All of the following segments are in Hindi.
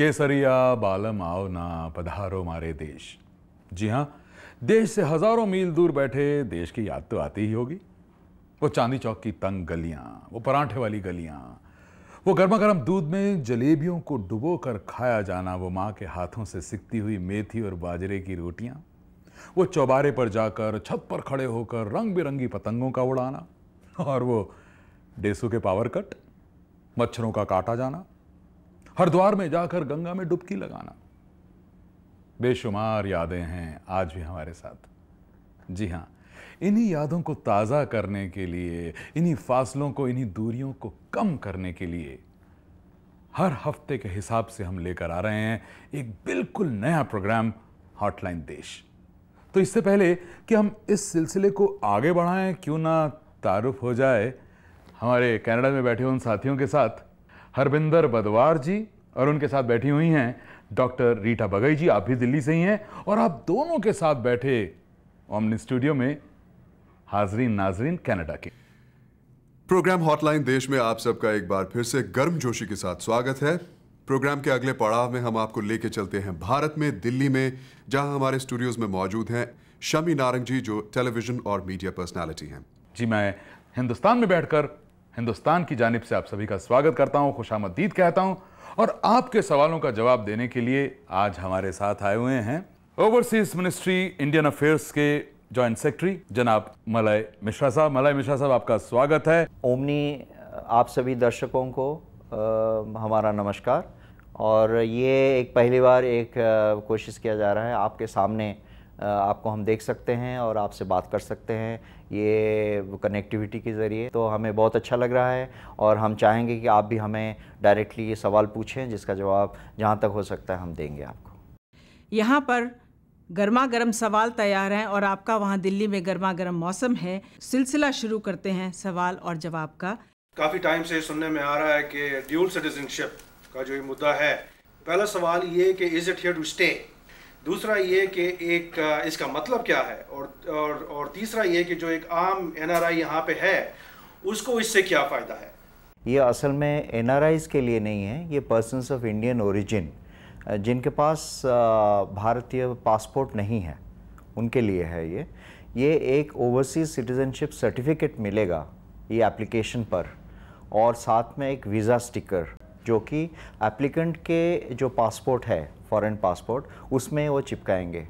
केसरिया बालम आओ ना पधारो मारे देश जी हाँ देश से हजारों मील दूर बैठे देश की याद तो आती ही होगी वो चांदी चौक की तंग गलियां वो परांठे वाली गलियां वो गर्मा गर्म दूध में जलेबियों को डुबो कर खाया जाना वो माँ के हाथों से सिकती हुई मेथी और बाजरे की रोटियाँ वो चौबारे पर जाकर छत पर खड़े होकर रंग बिरंगी पतंगों का उड़ाना और वो डेसू के पावर कट मच्छरों का काटा जाना हरिद्वार में जाकर गंगा में डुबकी लगाना बेशुमार यादें हैं आज भी हमारे साथ जी हाँ इन्हीं यादों को ताज़ा करने के लिए इन्हीं फासलों को इन्हीं दूरियों को कम करने के लिए हर हफ्ते के हिसाब से हम लेकर आ रहे हैं एक बिल्कुल नया प्रोग्राम हॉटलाइन देश तो इससे पहले कि हम इस सिलसिले को आगे बढ़ाएं क्यों ना तारुफ हो जाए हमारे कनाडा में बैठे उन साथियों के साथ हरविंदर बदवार जी और उनके साथ बैठी हुई हैं डॉक्टर रीटा बगई जी आप भी दिल्ली से ही हैं और आप दोनों के साथ बैठे ओमनी स्टूडियो में हाजरीन नाजरीन कनाडा के प्रोग्राम हॉटलाइन देश में आप सबका एक बार फिर से गर्म जोशी के साथ स्वागत है प्रोग्राम के अगले पड़ाव में हम आपको लेके चलते हैं भारत में दिल्ली में जहां हमारे स्टूडियोज में मौजूद हैं शमी नारंग जी जो टेलीविजन और मीडिया पर्सनैलिटी हैं जी मैं हिंदुस्तान में बैठकर हिंदुस्तान की जानब से आप सभी का स्वागत करता हूं खुशामदीद कहता हूं और आपके सवालों का जवाब देने के लिए आज हमारे साथ आए हुए हैं ओवरसीज मिनिस्ट्री इंडियन अफेयर्स के जॉइंट सेक्रेटरी जनाब मलय मिश्रा साहब मलय मिश्रा साहब आपका स्वागत है ओमनी आप सभी दर्शकों को आ, हमारा नमस्कार और ये एक पहली बार एक कोशिश किया जा रहा है आपके सामने आपको हम देख सकते हैं और आपसे बात कर सकते हैं ये कनेक्टिविटी के ज़रिए तो हमें बहुत अच्छा लग रहा है और हम चाहेंगे कि आप भी हमें डायरेक्टली ये सवाल पूछें जिसका जवाब जहाँ तक हो सकता है हम देंगे आपको यहाँ पर गर्मा गर्म सवाल तैयार हैं और आपका वहाँ दिल्ली में गर्मा गर्म मौसम है सिलसिला शुरू करते हैं सवाल और जवाब का काफ़ी टाइम से सुनने में आ रहा है कि ड्यूल सिटीजनशिप का जो ये मुद्दा है पहला सवाल ये कि is it here to stay दूसरा ये कि एक इसका मतलब क्या है और और और तीसरा ये कि जो एक आम एन आर आई यहाँ पर है उसको इससे क्या फ़ायदा है ये असल में एन के लिए नहीं है ये पर्सनस ऑफ इंडियन ओरिजिन जिनके पास भारतीय पासपोर्ट नहीं है उनके लिए है ये ये एक ओवरसीज सिटीज़नशिप सर्टिफिकेट मिलेगा ये एप्लीकेशन पर और साथ में एक वीज़ा स्टिकर जो कि एप्लीकेंट के जो पासपोर्ट है फॉरेन पासपोर्ट उसमें वो चिपकाएंगे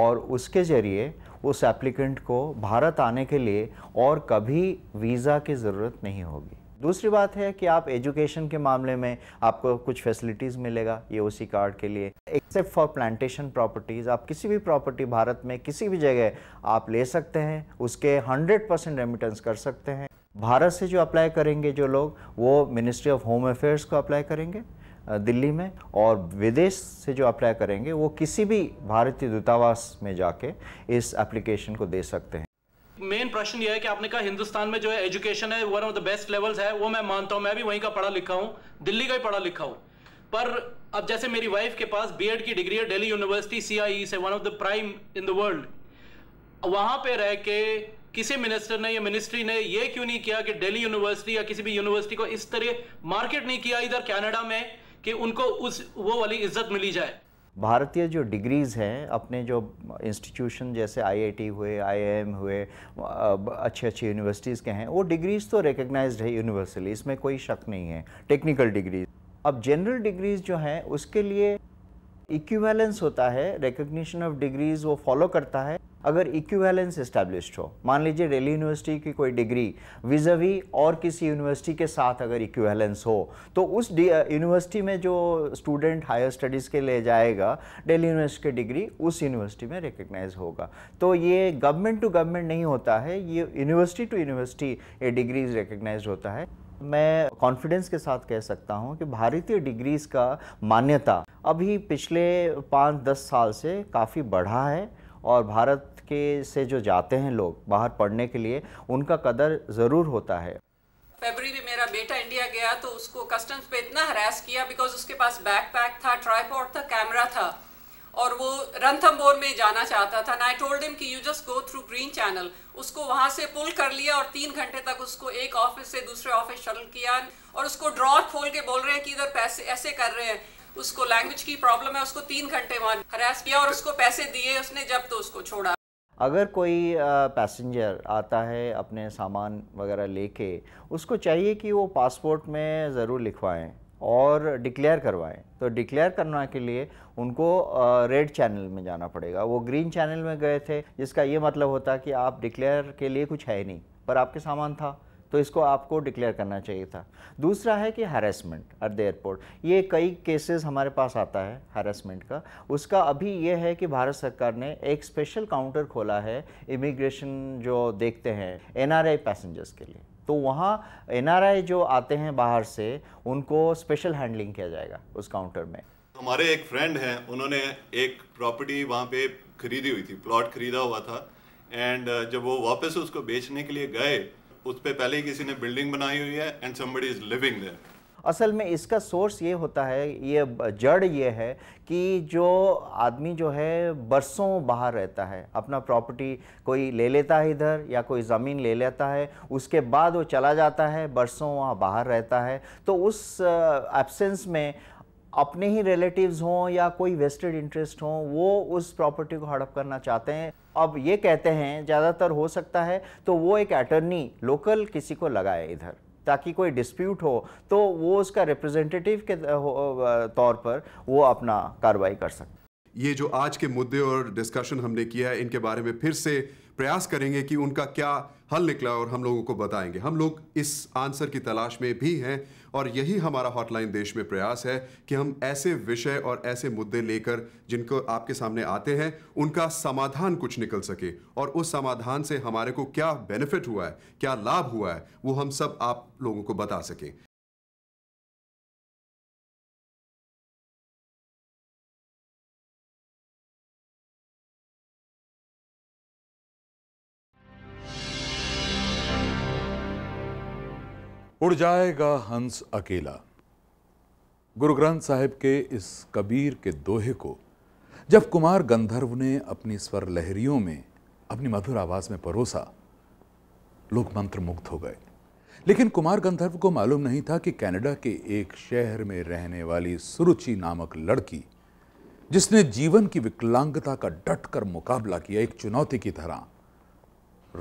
और उसके ज़रिए उस एप्लीकेंट को भारत आने के लिए और कभी वीज़ा की ज़रूरत नहीं होगी दूसरी बात है कि आप एजुकेशन के मामले में आपको कुछ फैसिलिटीज़ मिलेगा ये उसी कार्ड के लिए एक्सेप्ट फॉर प्लांटेशन प्रॉपर्टीज़ आप किसी भी प्रॉपर्टी भारत में किसी भी जगह आप ले सकते हैं उसके 100 परसेंट रेमिटेंस कर सकते हैं भारत से जो अप्लाई करेंगे जो लोग वो मिनिस्ट्री ऑफ होम अफेयर्स को अप्लाई करेंगे दिल्ली में और विदेश से जो अप्लाई करेंगे वो किसी भी भारतीय दूतावास में जाके इस एप्लीकेशन को दे सकते हैं मेन प्रश्न यह है कि आपने कहा हिंदुस्तान में जो है एजुकेशन है one of the best levels है वो मैं मानता हूँ मैं भी वहीं का पढ़ा लिखा हूँ दिल्ली का ही पढ़ा लिखा हूँ पर अब जैसे मेरी वाइफ के पास बी की डिग्री है डेली यूनिवर्सिटी सीआईई से one of the prime in the world वहाँ पे रह के किसी मिनिस्टर ने या मिनिस्ट्री ने ये क्यों नहीं किया कि दिल्ली यूनिवर्सिटी या किसी भी यूनिवर्सिटी को इस तरह मार्केट नहीं किया इधर कनाडा में कि उनको उस वो वाली इज्जत मिली जाए भारतीय जो डिग्रीज़ हैं अपने जो इंस्टीट्यूशन जैसे आईआईटी हुए आईआईएम हुए अच्छे अच्छे यूनिवर्सिटीज़ के हैं वो डिग्रीज़ तो रिकग्नाइज्ड है यूनिवर्सली इसमें कोई शक नहीं है टेक्निकल डिग्रीज अब जनरल डिग्रीज़ जो हैं उसके लिए इक्विवेलेंस होता है रिकोगशन ऑफ डिग्रीज वो फॉलो करता है अगर इक्विवेलेंस इस्टेब्लिश हो मान लीजिए दिल्ली यूनिवर्सिटी की कोई डिग्री विजवी और किसी यूनिवर्सिटी के साथ अगर इक्विवेलेंस हो तो उस यूनिवर्सिटी में जो स्टूडेंट हायर स्टडीज़ के लिए जाएगा दिल्ली यूनिवर्सिटी की डिग्री उस यूनिवर्सिटी में रिकग्नाइज होगा तो ये गवर्नमेंट टू गवर्नमेंट नहीं होता है ये यूनिवर्सिटी टू यूनिवर्सिटी ये डिग्रीज रिकग्नाइज होता है मैं कॉन्फिडेंस के साथ कह सकता हूँ कि भारतीय डिग्रीज़ का मान्यता अभी पिछले पाँच दस साल से काफ़ी बढ़ा है और भारत के से जो जाते हैं लोग बाहर पढ़ने के लिए उनका कदर ज़रूर होता है फेबरी में मेरा बेटा इंडिया गया तो उसको कस्टम्स पे इतना हरास किया बिकॉज उसके पास बैकपैक था ट्राईपोर्ट था कैमरा था और वो रंथम्बोर में जाना चाहता था आई टोल्ड हिम कि you just go through green channel उसको वहाँ से पुल कर लिया और तीन घंटे तक उसको एक ऑफिस से दूसरे ऑफिस शटल किया और उसको ड्रॉर खोल के बोल रहे हैं कि इधर पैसे ऐसे कर रहे हैं उसको लैंग्वेज की प्रॉब्लम है उसको तीन घंटे वहाँ हरास किया और उसको पैसे दिए उसने जब तो उसको छोड़ा अगर कोई पैसेंजर आता है अपने सामान वगैरह लेके उसको चाहिए कि वो पासपोर्ट में ज़रूर लिखवाएं और डिक्लेयर करवाएं तो डिक्लेयर करना के लिए उनको रेड चैनल में जाना पड़ेगा वो ग्रीन चैनल में गए थे जिसका ये मतलब होता कि आप डिक्लेयर के लिए कुछ है नहीं पर आपके सामान था तो इसको आपको डिक्लेयर करना चाहिए था दूसरा है कि हैरेसमेंट एट द एयरपोर्ट ये कई केसेस हमारे पास आता है हैरेसमेंट का उसका अभी ये है कि भारत सरकार ने एक स्पेशल काउंटर खोला है इमिग्रेशन जो देखते हैं एनआरआई पैसेंजर्स के लिए तो वहाँ एन जो आते हैं बाहर से उनको स्पेशल हैंडलिंग किया जाएगा उस काउंटर में हमारे एक फ्रेंड हैं उन्होंने एक प्रॉपर्टी वहाँ पे खरीदी हुई थी प्लॉट खरीदा हुआ था एंड uh, जब वो वापस उसको बेचने के लिए गए उस पर पहले ही किसी ने बिल्डिंग बनाई हुई है and somebody is living there असल में इसका सोर्स ये होता है ये जड़ ये है कि जो आदमी जो है बरसों बाहर रहता है अपना प्रॉपर्टी कोई ले लेता है इधर या कोई ज़मीन ले लेता है उसके बाद वो चला जाता है बरसों वहाँ बाहर रहता है तो उस एब्सेंस में अपने ही रिलेटिव्स हों या कोई वेस्टेड इंटरेस्ट हों वो उस प्रॉपर्टी को हड़प करना चाहते हैं अब ये कहते हैं ज़्यादातर हो सकता है तो वो एक अटर्नी लोकल किसी को लगाए इधर ताकि कोई डिस्प्यूट हो तो वो उसका रिप्रेजेंटेटिव के तौर पर वो अपना कार्रवाई कर सकते ये जो आज के मुद्दे और डिस्कशन हमने किया है इनके बारे में फिर से प्रयास करेंगे कि उनका क्या हल निकला और हम लोगों को बताएंगे हम लोग इस आंसर की तलाश में भी हैं और यही हमारा हॉटलाइन देश में प्रयास है कि हम ऐसे विषय और ऐसे मुद्दे लेकर जिनको आपके सामने आते हैं उनका समाधान कुछ निकल सके और उस समाधान से हमारे को क्या बेनिफिट हुआ है क्या लाभ हुआ है वो हम सब आप लोगों को बता सकें उड़ जाएगा हंस अकेला गुरु ग्रंथ साहिब के इस कबीर के दोहे को जब कुमार गंधर्व ने अपनी स्वर लहरियों में अपनी मधुर आवाज में परोसा लोग मंत्र मुग्ध हो गए लेकिन कुमार गंधर्व को मालूम नहीं था कि कनाडा के एक शहर में रहने वाली सुरुचि नामक लड़की जिसने जीवन की विकलांगता का डट कर मुकाबला किया एक चुनौती की तरह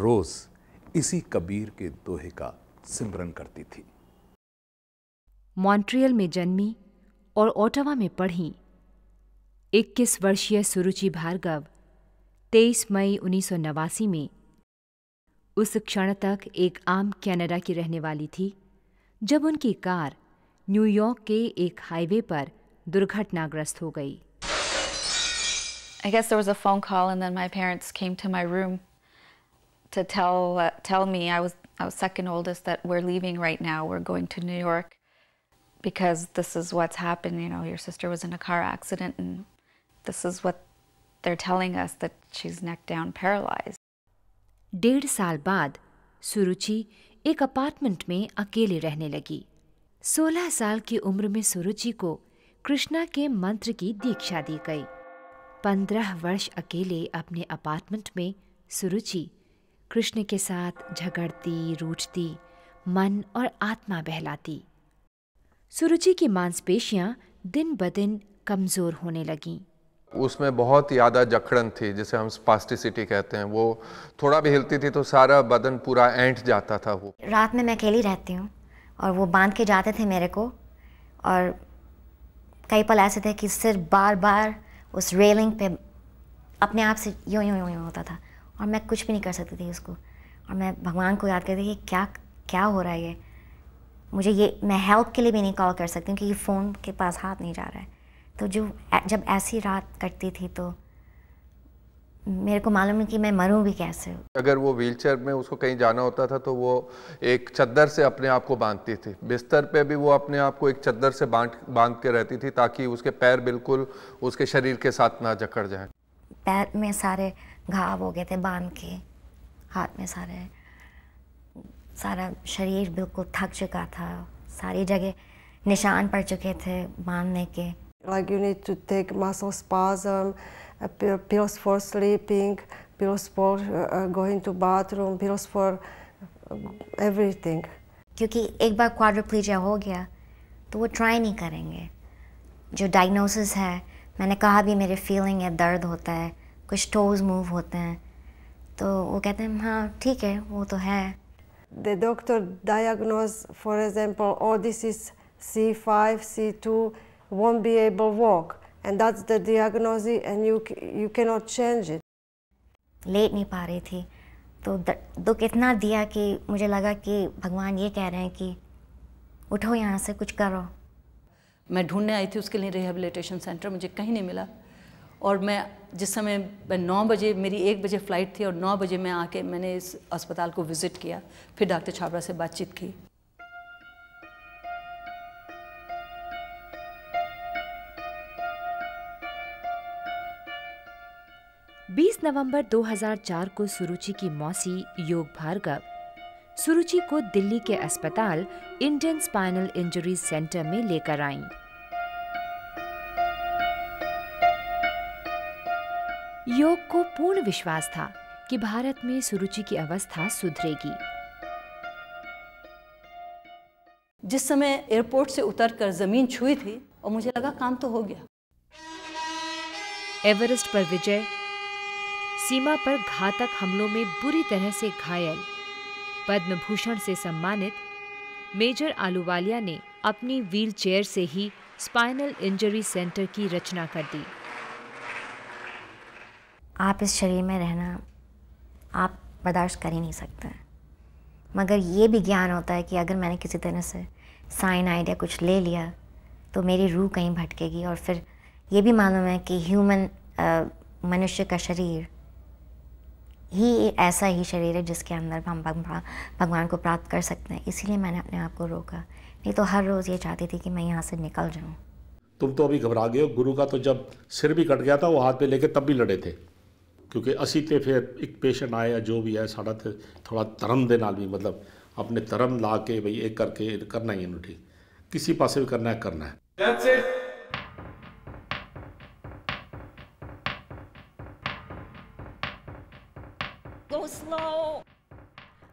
रोज इसी कबीर के दोहे का सिमरन करती थी मॉन्ट्रियल में जन्मी और ओटावा में पढ़ी 21 वर्षीय सुरुचि भार्गव 23 मई उन्नीस में उस क्षण तक एक आम कनाडा की रहने वाली थी जब उनकी कार न्यूयॉर्क के एक हाईवे पर दुर्घटनाग्रस्त हो गई I guess there was a phone call and then my parents came to my room to tell uh, tell me I was our second oldest that we're leaving right now. We're going to New York because this is what's happened. You know, your sister was in a car accident, and this is what they're telling us that she's neck down paralyzed. डेढ़ साल बाद सुरुचि एक अपार्टमेंट में अकेले रहने लगी सोलह साल की उम्र में सुरुचि को कृष्णा के मंत्र की दीक्षा दी गई पंद्रह वर्ष अकेले अपने अपार्टमेंट में सुरुचि कृष्ण के साथ झगड़ती रूठती मन और आत्मा बहलाती सुरुचि की मांसपेशियां दिन ब दिन कमज़ोर होने लगी उसमें बहुत ज़्यादा जकड़न थी जिसे हम स्पास्टिसिटी कहते हैं वो थोड़ा भी हिलती थी तो सारा बदन पूरा एंट जाता था वो रात में मैं अकेली रहती हूँ और वो बांध के जाते थे मेरे को और कई पल ऐसे थे कि सिर्फ बार बार उस रेलिंग पे अपने आप से यूँ यूँ यूँ होता था और मैं कुछ भी नहीं कर सकती थी उसको और मैं भगवान को याद करती थी कि क्या क्या हो रहा है ये मुझे ये मैं हेल्प के लिए भी नहीं कॉल कर सकती क्योंकि फ़ोन के पास हाथ नहीं जा रहा है तो जो जब ऐसी रात कटती थी तो मेरे को मालूम है कि मैं मरूं भी कैसे अगर वो व्हीलचेयर में उसको कहीं जाना होता था तो वो एक चद्दर से अपने आप को बांधती थी बिस्तर पे भी वो अपने आप को एक चद्दर से बांध बांध के रहती थी ताकि उसके पैर बिल्कुल उसके शरीर के साथ ना जकड़ जाए पैर में सारे घाव हो गए थे बांध के हाथ में सारे सारा शरीर बिल्कुल थक चुका था सारी जगह निशान पड़ चुके थे बांधने के Like you need to take muscle spasm, uh, pills for sleeping, pills for uh, uh, going to bathroom, pills for uh, everything. क्योंकि एक बार क्वाड्रप्लीजिया हो गया तो वो ट्राई नहीं करेंगे जो डायग्नोसिस है मैंने कहा भी मेरे फीलिंग है दर्द होता है कुछ टोज मूव होते हैं तो वो कहते हैं हाँ ठीक है वो तो है the doctor diagnose for example oh this is C five C two one be able walk and that's the diagnosis and you you can not change it लेट नहीं पा रही थी तो दुख इतना दिया कि मुझे लगा कि भगवान ये कह रहे हैं कि उठो यहाँ से कुछ करो मैं ढूंढने आई थी उसके लिए रिहेबिलिटेशन सेंटर मुझे कहीं नहीं मिला और मैं जिस समय नौ बजे मेरी एक बजे फ़्लाइट थी और नौ बजे मैं आके मैंने इस अस्पताल को विज़िट किया फिर डॉक्टर छाबरा से बातचीत की बीस नवंबर 2004 को सुरुचि की मौसी योग भार्गव सुरुचि को दिल्ली के अस्पताल इंडियन स्पाइनल इंजरी सेंटर में लेकर आईं। योग को पूर्ण विश्वास था कि भारत में सुरुचि की अवस्था सुधरेगी जिस समय एयरपोर्ट से उतरकर जमीन छुई थी और मुझे लगा काम तो हो गया एवरेस्ट पर विजय सीमा पर घातक हमलों में बुरी तरह से घायल पद्म भूषण से सम्मानित मेजर आलूवालिया ने अपनी व्हीलचेयर से ही स्पाइनल इंजरी सेंटर की रचना कर दी आप इस शरीर में रहना आप बर्दाश्त कर ही नहीं सकते मगर ये भी ज्ञान होता है कि अगर मैंने किसी तरह से साइन या कुछ ले लिया तो मेरी रूह कहीं भटकेगी और फिर ये भी मालूम है कि ह्यूमन मनुष्य का शरीर ही ऐसा ही शरीर है जिसके अंदर हम भगवान को प्राप्त कर सकते हैं इसीलिए मैंने अपने आप को रोका नहीं तो हर रोज़ ये चाहती थी कि मैं यहाँ से निकल जाऊँ तुम तो अभी घबरा गए हो गुरु का तो जब सिर भी कट गया था वो हाथ पे लेके तब भी लड़े थे क्योंकि असी तो फिर एक पेशेंट आए जो भी है साढ़ा तो थोड़ा धर्म के नाल भी मतलब अपने धर्म ला के बी एक करके करना ही इन्हों ठीक किसी पास भी करना है, करना है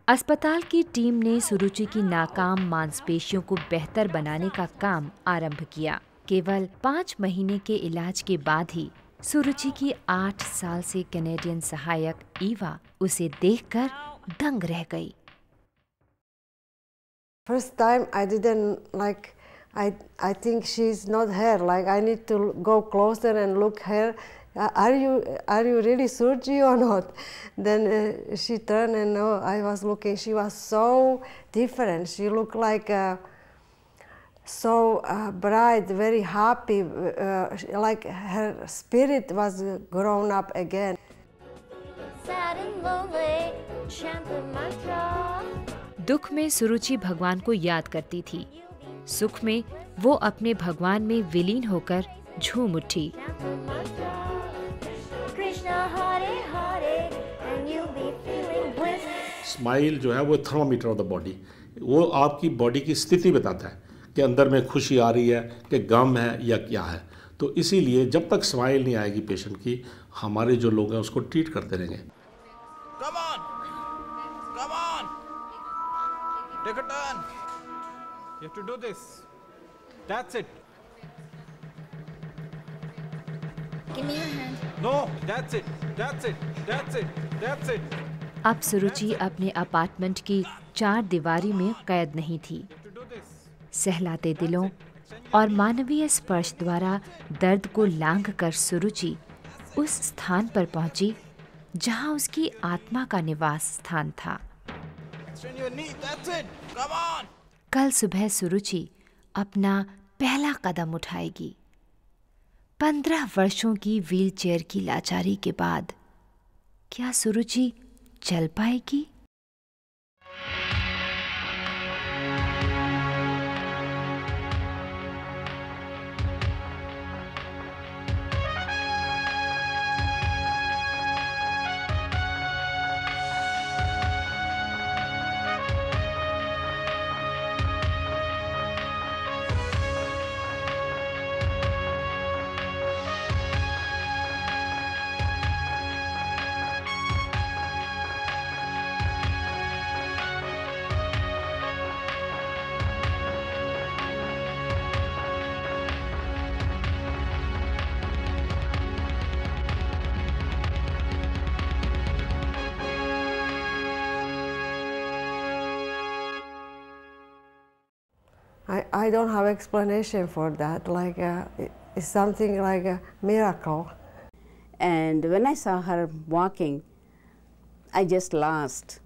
अस्पताल की टीम ने सुरुचि की नाकाम मांसपेशियों को बेहतर बनाने का काम आरंभ किया केवल पाँच महीने के इलाज के बाद ही सुरुचि की आठ साल से कैनेडियन सहायक ईवा उसे देखकर दंग रह गई first time I didn't like I I think she is not here like I need to go closer and look here are you are you really Suruchi or not then she turn and I was looking she was so different she look like so uh, bright, very happy uh, uh, like her spirit was grown up again दुख में सुरुचि भगवान को याद करती थी सुख में वो अपने भगवान में विलीन होकर झूम उठी स्माइल जो है वो थर्मामीटर ऑफ द बॉडी वो आपकी बॉडी की स्थिति बताता है कि अंदर में खुशी आ रही है कि गम है या क्या है तो इसीलिए जब तक स्माइल नहीं आएगी पेशेंट की हमारे जो लोग हैं उसको ट्रीट करते रहेंगे अब सुरुचि अपने अपार्टमेंट की चार दीवारी में कैद नहीं थी सहलाते दिलों और मानवीय स्पर्श द्वारा दर्द को लांग कर सुरुचि उस स्थान पर पहुंची जहां उसकी आत्मा का निवास स्थान था कल सुबह सुरुचि अपना पहला कदम उठाएगी पंद्रह वर्षों की व्हीलचेयर की लाचारी के बाद क्या सुरुचि चल पाएगी I don't have explanation for that. Like uh, it's something like a miracle. And when I saw her walking, I just lost.